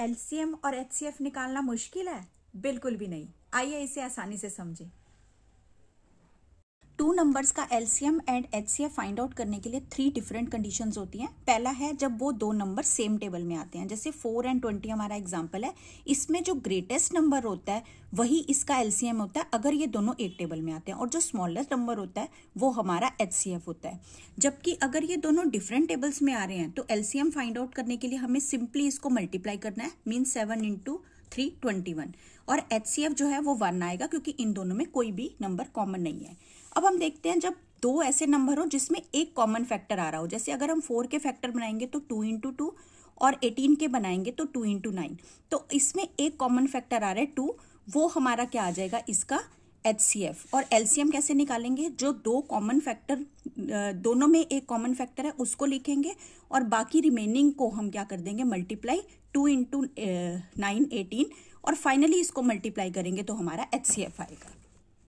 LCM और HCF निकालना मुश्किल है बिल्कुल भी नहीं आइए इसे आसानी से समझें टू नंबर्स का LCM and F find out करने के लिए थ्री डिफरेंट कंडीशन होती हैं पहला है जब वो दो नंबर सेम टेबल में आते हैं जैसे फोर एंड ट्वेंटी हमारा एग्जाम्पल है इसमें जो ग्रेटेस्ट नंबर होता है वही इसका एलसीएम होता है अगर ये दोनों एक टेबल में आते हैं और जो स्मॉलेस्ट नंबर होता है वो हमारा एफ होता है जबकि अगर ये दोनों डिफरेंट टेबल्स में आ रहे हैं तो एलसीएम फाइंड आउट करने के लिए हमें सिंपली इसको मल्टीप्लाई करना है mean seven into three twenty one और एच जो है वो वन आएगा क्योंकि इन दोनों में कोई भी नंबर कॉमन नहीं है अब हम देखते हैं जब दो ऐसे नंबर हो जिसमें एक कॉमन फैक्टर आ रहा हो जैसे अगर हम फोर के फैक्टर बनाएंगे तो टू इंटू टू और एटीन के बनाएंगे तो टू इंटू नाइन तो इसमें एक कॉमन फैक्टर आ रहा है टू वो हमारा क्या आ जाएगा इसका एच सी एफ और एल कैसे निकालेंगे जो दो कॉमन फैक्टर दोनों में एक कॉमन फैक्टर है उसको लिखेंगे और बाकी रिमेनिंग को हम क्या कर देंगे multiply two into nine eighteen और फाइनली इसको मल्टीप्लाई करेंगे तो हमारा एच आएगा